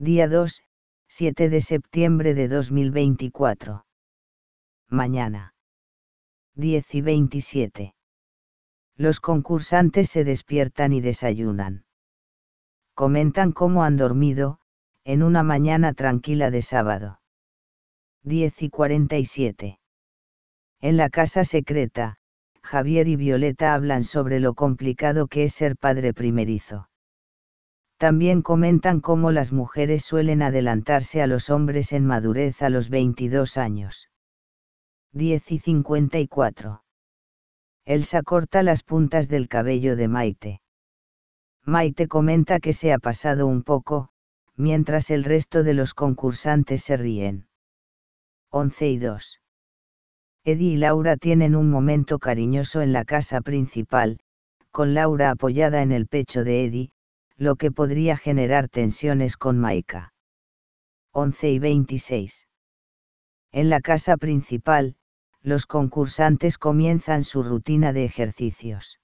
Día 2, 7 de septiembre de 2024. Mañana. 10 y 27. Los concursantes se despiertan y desayunan. Comentan cómo han dormido, en una mañana tranquila de sábado. 10 y 47. En la casa secreta, Javier y Violeta hablan sobre lo complicado que es ser padre primerizo también comentan cómo las mujeres suelen adelantarse a los hombres en madurez a los 22 años. 10 y 54. Elsa corta las puntas del cabello de Maite. Maite comenta que se ha pasado un poco, mientras el resto de los concursantes se ríen. 11 y 2. Eddie y Laura tienen un momento cariñoso en la casa principal, con Laura apoyada en el pecho de Eddie, lo que podría generar tensiones con Maika. 11 y 26. En la casa principal, los concursantes comienzan su rutina de ejercicios.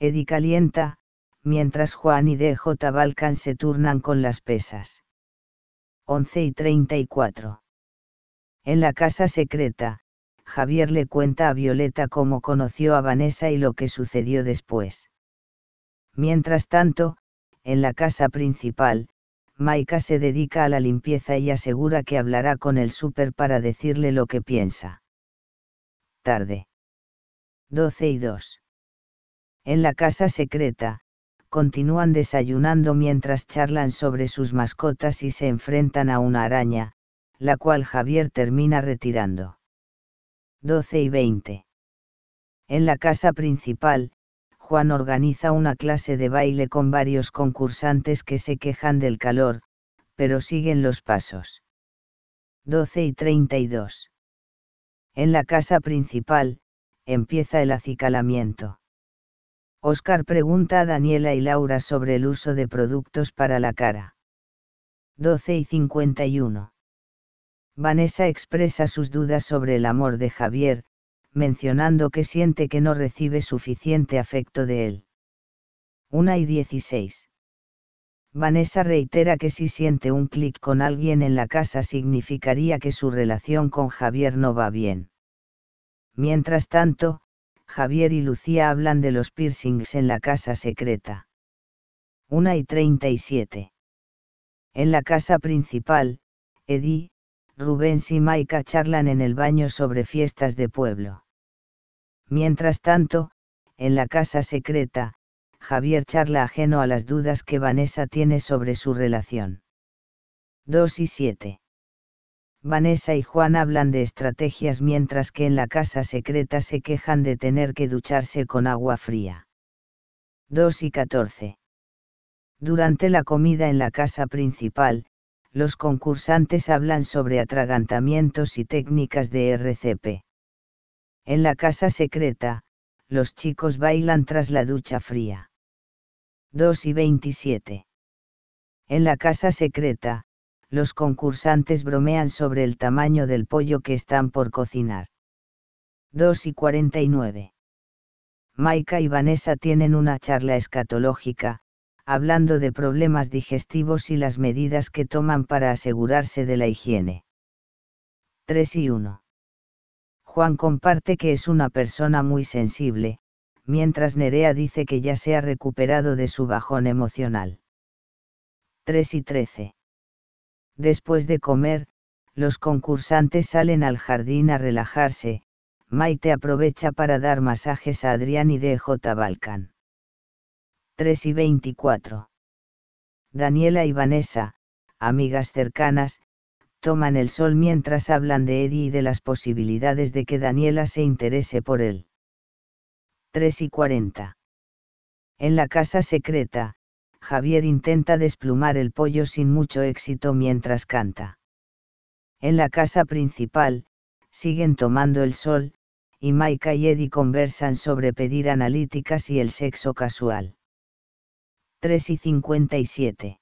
Eddie calienta, mientras Juan y DJ Balkan se turnan con las pesas. 11 y 34. En la casa secreta, Javier le cuenta a Violeta cómo conoció a Vanessa y lo que sucedió después. Mientras tanto, en la casa principal, Maika se dedica a la limpieza y asegura que hablará con el súper para decirle lo que piensa. Tarde. 12 y 2. En la casa secreta, continúan desayunando mientras charlan sobre sus mascotas y se enfrentan a una araña, la cual Javier termina retirando. 12 y 20. En la casa principal, Juan organiza una clase de baile con varios concursantes que se quejan del calor, pero siguen los pasos. 12 y 32. En la casa principal, empieza el acicalamiento. Oscar pregunta a Daniela y Laura sobre el uso de productos para la cara. 12 y 51. Vanessa expresa sus dudas sobre el amor de Javier, mencionando que siente que no recibe suficiente afecto de él. 1 y 16. Vanessa reitera que si siente un clic con alguien en la casa significaría que su relación con Javier no va bien. Mientras tanto, Javier y Lucía hablan de los piercings en la casa secreta. 1 y 37. En la casa principal, Eddie, Rubens y Maika charlan en el baño sobre fiestas de pueblo. Mientras tanto, en la casa secreta, Javier charla ajeno a las dudas que Vanessa tiene sobre su relación. 2 y 7. Vanessa y Juan hablan de estrategias mientras que en la casa secreta se quejan de tener que ducharse con agua fría. 2 y 14. Durante la comida en la casa principal, los concursantes hablan sobre atragantamientos y técnicas de RCP. En la casa secreta, los chicos bailan tras la ducha fría. 2 y 27. En la casa secreta, los concursantes bromean sobre el tamaño del pollo que están por cocinar. 2 y 49. Maika y Vanessa tienen una charla escatológica, hablando de problemas digestivos y las medidas que toman para asegurarse de la higiene. 3 y 1. Juan comparte que es una persona muy sensible, mientras Nerea dice que ya se ha recuperado de su bajón emocional. 3 y 13. Después de comer, los concursantes salen al jardín a relajarse, Maite aprovecha para dar masajes a Adrián y DJ Balkan. 3 y 24. Daniela y Vanessa, amigas cercanas, toman el sol mientras hablan de Eddie y de las posibilidades de que Daniela se interese por él. 3 y 40. En la casa secreta, Javier intenta desplumar el pollo sin mucho éxito mientras canta. En la casa principal, siguen tomando el sol, y Maika y Eddie conversan sobre pedir analíticas y el sexo casual. 3 y 57.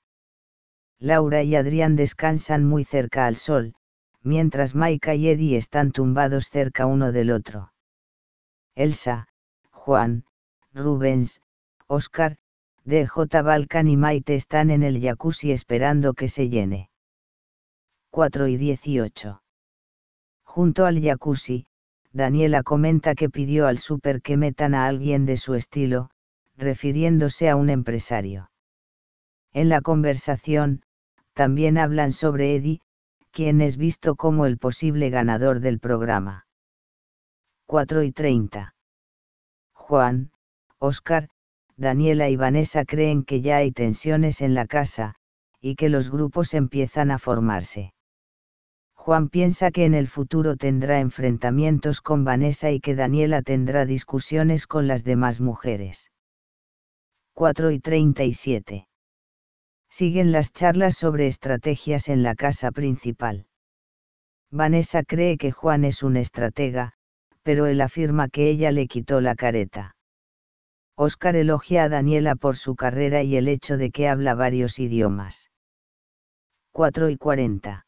Laura y Adrián descansan muy cerca al sol, mientras Maika y Eddie están tumbados cerca uno del otro. Elsa, Juan, Rubens, Oscar, DJ Balkan y Maite están en el jacuzzi esperando que se llene. 4 y 18. Junto al jacuzzi, Daniela comenta que pidió al súper que metan a alguien de su estilo, refiriéndose a un empresario. En la conversación, también hablan sobre Eddie, quien es visto como el posible ganador del programa. 4 y 30. Juan, Oscar, Daniela y Vanessa creen que ya hay tensiones en la casa, y que los grupos empiezan a formarse. Juan piensa que en el futuro tendrá enfrentamientos con Vanessa y que Daniela tendrá discusiones con las demás mujeres. 4 y 37 siguen las charlas sobre estrategias en la casa principal. Vanessa cree que Juan es un estratega, pero él afirma que ella le quitó la careta. Oscar elogia a Daniela por su carrera y el hecho de que habla varios idiomas. 4 y 40.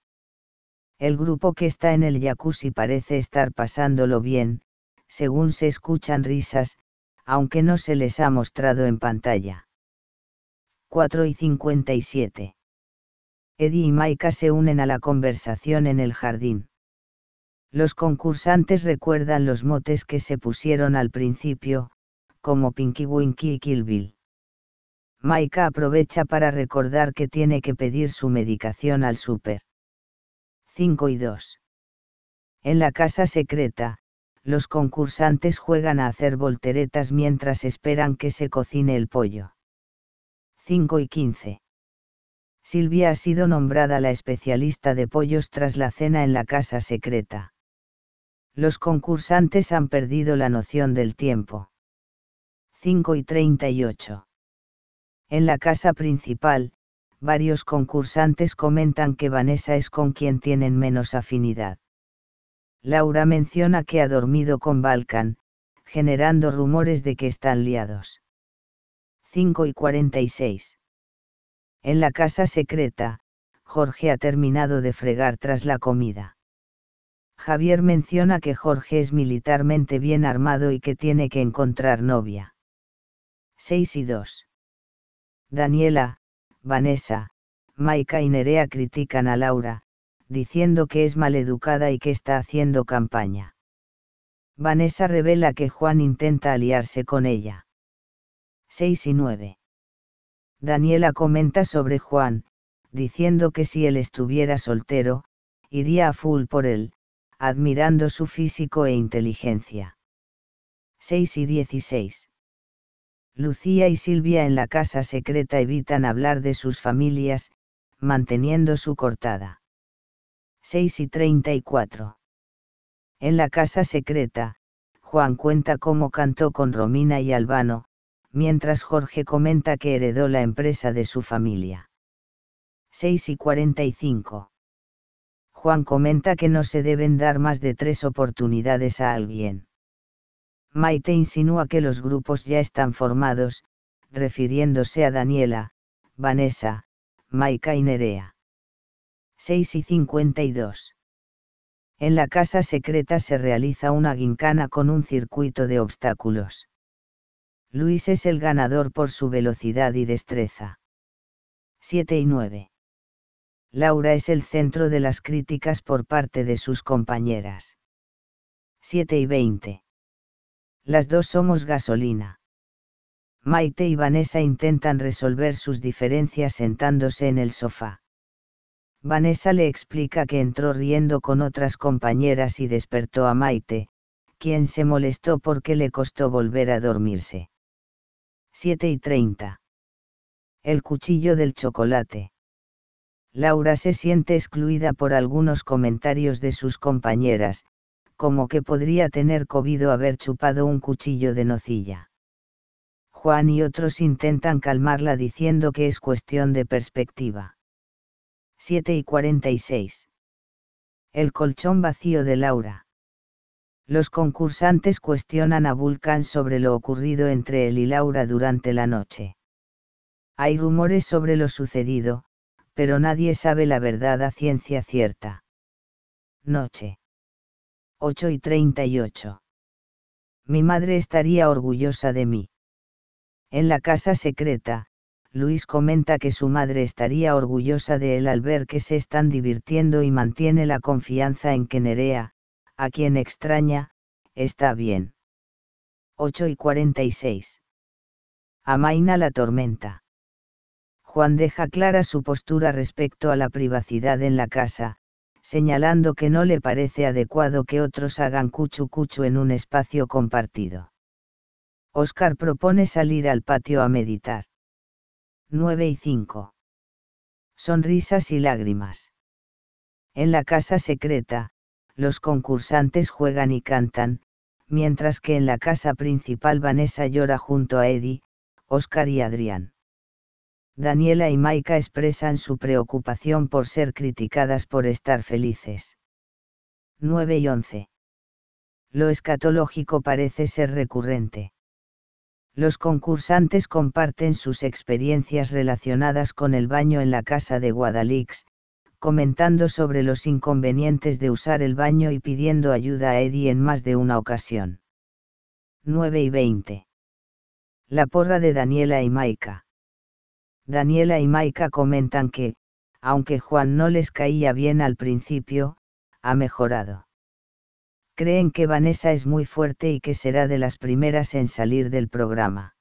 El grupo que está en el jacuzzi parece estar pasándolo bien, según se escuchan risas, aunque no se les ha mostrado en pantalla. 4 y 57. Eddie y Maika se unen a la conversación en el jardín. Los concursantes recuerdan los motes que se pusieron al principio, como Pinky Winky y Kill Bill. Maika aprovecha para recordar que tiene que pedir su medicación al súper. 5 y 2. En la casa secreta, los concursantes juegan a hacer volteretas mientras esperan que se cocine el pollo. 5 y 15. Silvia ha sido nombrada la especialista de pollos tras la cena en la casa secreta. Los concursantes han perdido la noción del tiempo. 5 y 38. En la casa principal, varios concursantes comentan que Vanessa es con quien tienen menos afinidad. Laura menciona que ha dormido con Balkan, generando rumores de que están liados. 5 y 46. En la casa secreta, Jorge ha terminado de fregar tras la comida. Javier menciona que Jorge es militarmente bien armado y que tiene que encontrar novia. 6 y 2. Daniela, Vanessa, Maika y Nerea critican a Laura, diciendo que es maleducada y que está haciendo campaña. Vanessa revela que Juan intenta aliarse con ella. 6 y 9. Daniela comenta sobre Juan, diciendo que si él estuviera soltero, iría a full por él, admirando su físico e inteligencia. 6 y 16. Lucía y Silvia en la casa secreta evitan hablar de sus familias, manteniendo su cortada. 6 y 34. En la casa secreta, Juan cuenta cómo cantó con Romina y Albano, mientras Jorge comenta que heredó la empresa de su familia. 6 y 45. Juan comenta que no se deben dar más de tres oportunidades a alguien. Maite insinúa que los grupos ya están formados, refiriéndose a Daniela, Vanessa, Maika y Nerea. 6 y 52. En la casa secreta se realiza una gincana con un circuito de obstáculos. Luis es el ganador por su velocidad y destreza. 7 y 9. Laura es el centro de las críticas por parte de sus compañeras. 7 y 20. Las dos somos gasolina. Maite y Vanessa intentan resolver sus diferencias sentándose en el sofá. Vanessa le explica que entró riendo con otras compañeras y despertó a Maite, quien se molestó porque le costó volver a dormirse. 7 y 30. El cuchillo del chocolate. Laura se siente excluida por algunos comentarios de sus compañeras, como que podría tener cobido haber chupado un cuchillo de nocilla. Juan y otros intentan calmarla diciendo que es cuestión de perspectiva. 7 y 46. El colchón vacío de Laura. Los concursantes cuestionan a Vulcan sobre lo ocurrido entre él y Laura durante la noche. Hay rumores sobre lo sucedido, pero nadie sabe la verdad a ciencia cierta. Noche. 8 y 38. Mi madre estaría orgullosa de mí. En la casa secreta, Luis comenta que su madre estaría orgullosa de él al ver que se están divirtiendo y mantiene la confianza en que Nerea, a quien extraña, está bien. 8 y 46. Amaina la tormenta. Juan deja clara su postura respecto a la privacidad en la casa, señalando que no le parece adecuado que otros hagan cuchu cuchu en un espacio compartido. Oscar propone salir al patio a meditar. 9 y 5. Sonrisas y lágrimas. En la casa secreta, los concursantes juegan y cantan, mientras que en la casa principal Vanessa llora junto a Eddie, Oscar y Adrián. Daniela y Maika expresan su preocupación por ser criticadas por estar felices. 9 y 11. Lo escatológico parece ser recurrente. Los concursantes comparten sus experiencias relacionadas con el baño en la casa de Guadalix, comentando sobre los inconvenientes de usar el baño y pidiendo ayuda a Eddie en más de una ocasión. 9 y 20. La porra de Daniela y Maika. Daniela y Maika comentan que, aunque Juan no les caía bien al principio, ha mejorado. Creen que Vanessa es muy fuerte y que será de las primeras en salir del programa.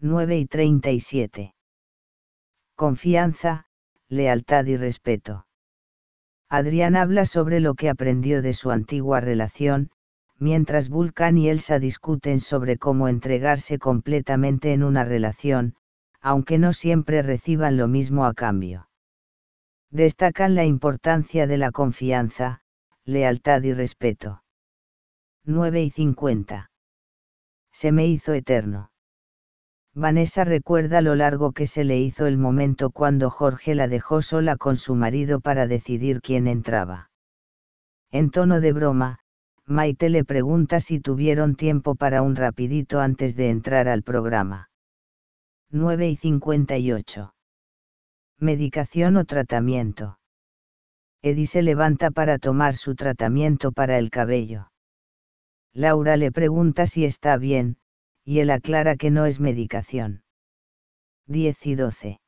9 y 37. Confianza, lealtad y respeto. Adrián habla sobre lo que aprendió de su antigua relación, mientras Vulcan y Elsa discuten sobre cómo entregarse completamente en una relación, aunque no siempre reciban lo mismo a cambio. Destacan la importancia de la confianza, lealtad y respeto. 9 y 50. Se me hizo eterno. Vanessa recuerda lo largo que se le hizo el momento cuando Jorge la dejó sola con su marido para decidir quién entraba. En tono de broma, Maite le pregunta si tuvieron tiempo para un rapidito antes de entrar al programa. 9 y 58. Medicación o tratamiento. Eddie se levanta para tomar su tratamiento para el cabello. Laura le pregunta si está bien, y él aclara que no es medicación. 10 y 12.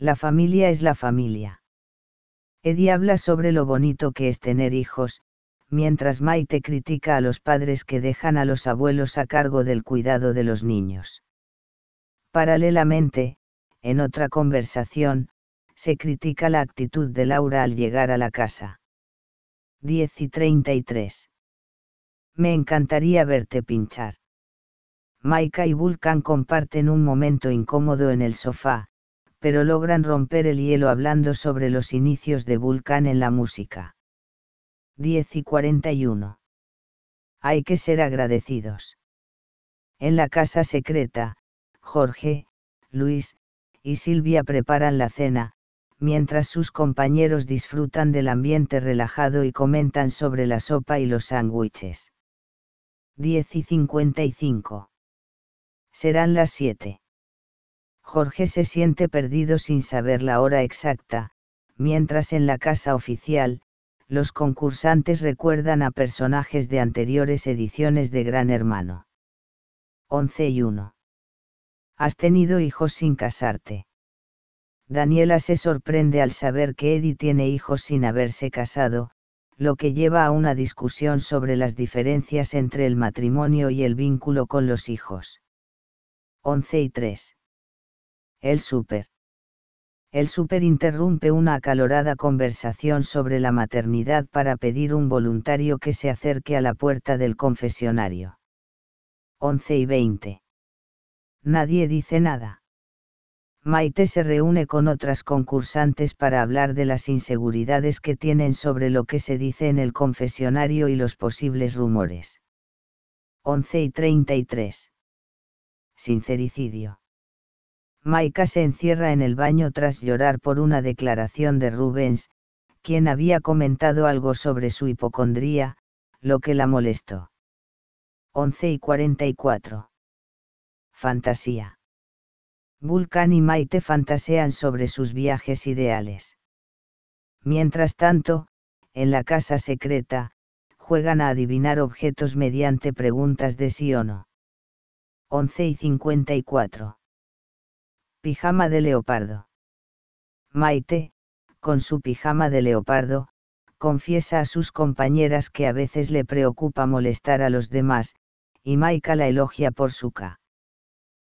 La familia es la familia. Eddie habla sobre lo bonito que es tener hijos, mientras Maite critica a los padres que dejan a los abuelos a cargo del cuidado de los niños. Paralelamente, en otra conversación, se critica la actitud de Laura al llegar a la casa. 10 y 33. Me encantaría verte pinchar. Maika y Vulcan comparten un momento incómodo en el sofá, pero logran romper el hielo hablando sobre los inicios de Vulcan en la música. 10 y 41. Hay que ser agradecidos. En la casa secreta, Jorge, Luis, y Silvia preparan la cena, mientras sus compañeros disfrutan del ambiente relajado y comentan sobre la sopa y los sándwiches. 10 y 55. Serán las siete. Jorge se siente perdido sin saber la hora exacta, mientras en la casa oficial, los concursantes recuerdan a personajes de anteriores ediciones de Gran Hermano. 11 y 1. Has tenido hijos sin casarte. Daniela se sorprende al saber que Eddie tiene hijos sin haberse casado, lo que lleva a una discusión sobre las diferencias entre el matrimonio y el vínculo con los hijos. 11 y 3. El súper. El súper interrumpe una acalorada conversación sobre la maternidad para pedir un voluntario que se acerque a la puerta del confesionario. 11 y 20. Nadie dice nada. Maite se reúne con otras concursantes para hablar de las inseguridades que tienen sobre lo que se dice en el confesionario y los posibles rumores. 11 y 33 sincericidio. Maika se encierra en el baño tras llorar por una declaración de Rubens, quien había comentado algo sobre su hipocondría, lo que la molestó. 11 y 44. Fantasía. Vulcan y Maite fantasean sobre sus viajes ideales. Mientras tanto, en la casa secreta, juegan a adivinar objetos mediante preguntas de sí o no. 11 y 54. Pijama de leopardo. Maite, con su pijama de leopardo, confiesa a sus compañeras que a veces le preocupa molestar a los demás, y Maika la elogia por su ca.